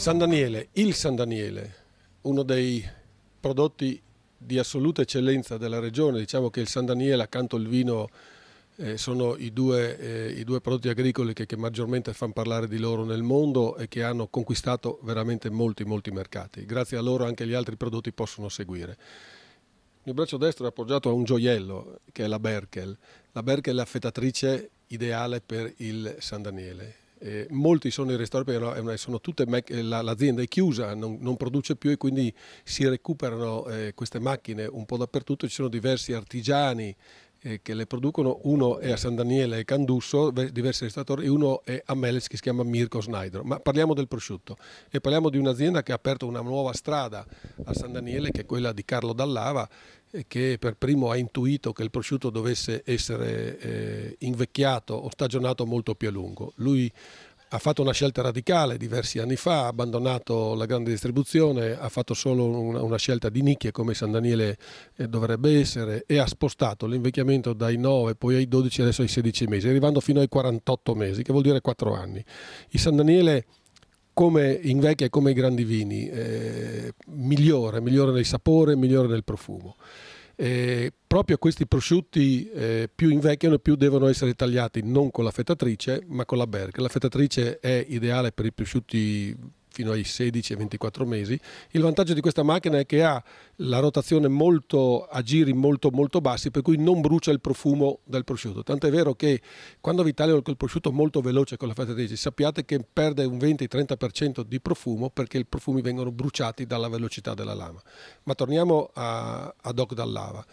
San Daniele, il San Daniele, uno dei prodotti di assoluta eccellenza della regione, diciamo che il San Daniele accanto al vino eh, sono i due, eh, i due, prodotti agricoli che, che, maggiormente fanno parlare di loro nel mondo e che hanno conquistato veramente molti, molti mercati. Grazie a loro anche gli altri prodotti possono seguire. Il mio braccio destro è appoggiato a un gioiello che è la Berkel. La Berkel è la fetatrice ideale per il San Daniele eh, molti sono i ristoratori, perché sono tutte, eh, l'azienda è chiusa, non, non, produce più e quindi si recuperano eh, queste macchine un po' dappertutto, ci sono diversi artigiani eh, che le producono, uno è a San Daniele e Candusso, diversi ristoratori, e uno è a Meles che si chiama Mirko Snaidro. Ma parliamo del prosciutto e parliamo di un'azienda che ha aperto una nuova strada a San Daniele che è quella di Carlo Dallava che per primo ha intuito che il prosciutto dovesse essere eh, invecchiato o stagionato molto più a lungo. Lui ha fatto una scelta radicale diversi anni fa, ha abbandonato la grande distribuzione, ha fatto solo una, una scelta di nicchie come San Daniele eh, dovrebbe essere e ha spostato l'invecchiamento dai 9, poi ai 12 adesso ai 16 mesi, arrivando fino ai 48 mesi, che vuol dire 4 anni. Il San Daniele come invecchia e come i grandi vini, eh, migliore, migliore nel sapore, migliore nel profumo. Eh, proprio questi prosciutti eh, più invecchiano e più devono essere tagliati non con la fettatrice ma con la berg. La fettatrice è ideale per i prosciutti fino ai 16-24 mesi. Il vantaggio di questa macchina è che ha la rotazione molto, a giri molto molto bassi, per cui non brucia il profumo del prosciutto. Tant'è vero che quando vi tagliano il prosciutto molto veloce con la fetta 10, sappiate che perde un 20-30% di profumo perché i profumi vengono bruciati dalla velocità della lama. Ma torniamo a, a Doc Dallava.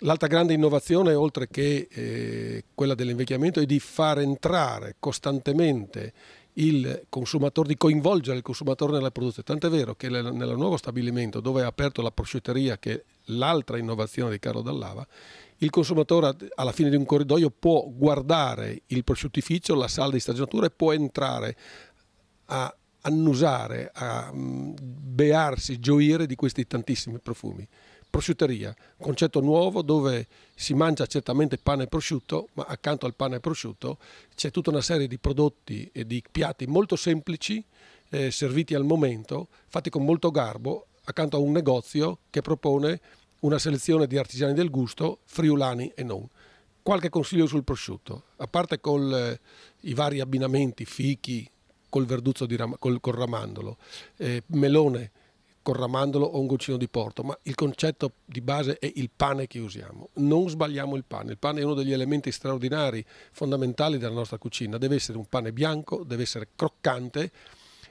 L'altra grande innovazione, oltre che eh, quella dell'invecchiamento, è di far entrare costantemente il consumatore, di coinvolgere il consumatore nella produzione. Tant'è vero che nel nuovo stabilimento dove è aperto la prosciutteria, che è l'altra innovazione di Carlo Dallava, il consumatore alla fine di un corridoio può guardare il prosciuttificio, la sala di stagionatura e può entrare a annusare, a bearsi, gioire di questi tantissimi profumi prosciutteria, concetto nuovo dove si mangia certamente pane e prosciutto, ma accanto al pane e prosciutto c'è tutta una serie di prodotti e di piatti molto semplici, eh, serviti al momento, fatti con molto garbo, accanto a un negozio che propone una selezione di artigiani del gusto, friulani e non. Qualche consiglio sul prosciutto, a parte con eh, i vari abbinamenti, fichi, col verduzzo di ram- col, col ramandolo, eh, melone, con ramandolo o un goccino di porto, ma il concetto di base è il pane che usiamo. Non sbagliamo il pane, il pane è uno degli elementi straordinari, fondamentali della nostra cucina, deve essere un pane bianco, deve essere croccante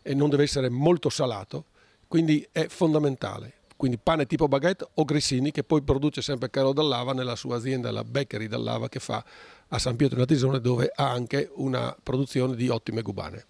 e non deve essere molto salato, quindi è fondamentale. Quindi pane tipo baguette o grissini che poi produce sempre Caro Dallava nella sua azienda, la Bakery Dallava che fa a San Pietro in Tisone dove ha anche una produzione di ottime gubane.